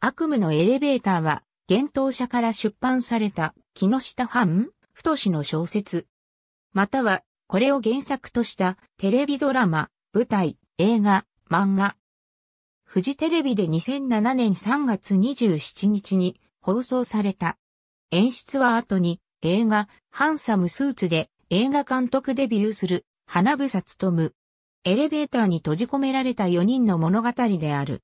悪夢のエレベーターは、幻冬舎から出版された、木下藩太氏の小説。または、これを原作とした、テレビドラマ、舞台、映画、漫画。フジテレビで2007年3月27日に放送された。演出は後に映画ハンサムスーツで映画監督デビューする花房つとむ。エレベーターに閉じ込められた4人の物語である。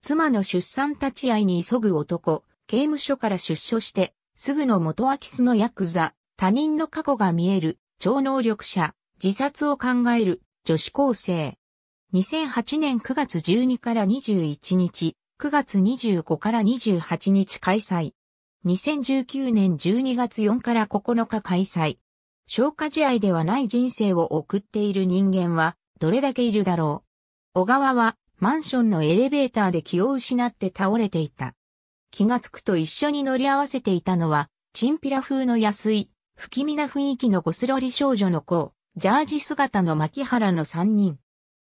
妻の出産立ち会いに急ぐ男、刑務所から出所して、すぐの元アキスのヤクザ、他人の過去が見える、超能力者、自殺を考える、女子高生。2008年9月12から21日、9月25から28日開催。2019年12月4から9日開催。消化試合ではない人生を送っている人間はどれだけいるだろう。小川はマンションのエレベーターで気を失って倒れていた。気がつくと一緒に乗り合わせていたのは、チンピラ風の安い、不気味な雰囲気のゴスロリ少女の子、ジャージ姿の牧原の3人。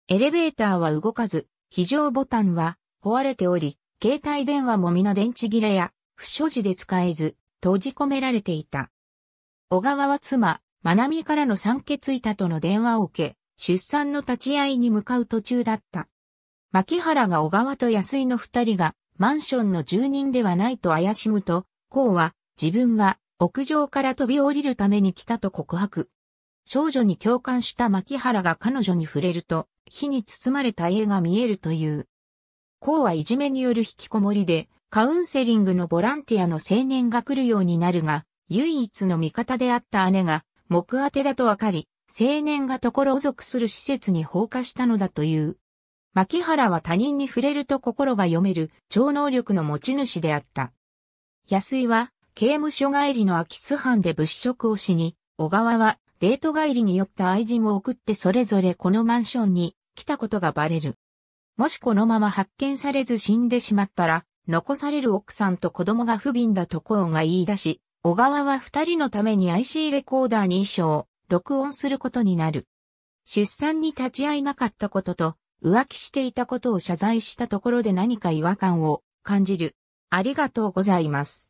エレベーターは動かず、非常ボタンは壊れており、携帯電話も皆電池切れや、不所持で使えず、閉じ込められていた。小川は妻、まなみからの酸欠いたとの電話を受け、出産の立ち会いに向かう途中だった。牧原が小川と安井の二人がマンションの住人ではないと怪しむと、こうは自分は屋上から飛び降りるために来たと告白。少女に共感した牧原が彼女に触れると、火に包まれた絵が見えるという。こうはいじめによる引きこもりで、カウンセリングのボランティアの青年が来るようになるが、唯一の味方であった姉が、目当てだとわかり、青年が所属する施設に放火したのだという。牧原は他人に触れると心が読める超能力の持ち主であった。安井は刑務所帰りの空き巣犯で物色をしに、小川はデート帰りに寄った愛人を送ってそれぞれこのマンションに来たことがバレる。もしこのまま発見されず死んでしまったら、残される奥さんと子供が不憫だとコーンが言い出し、小川は二人のために IC レコーダーに衣装、を録音することになる。出産に立ち会いなかったことと、浮気していたことを謝罪したところで何か違和感を感じる。ありがとうございます。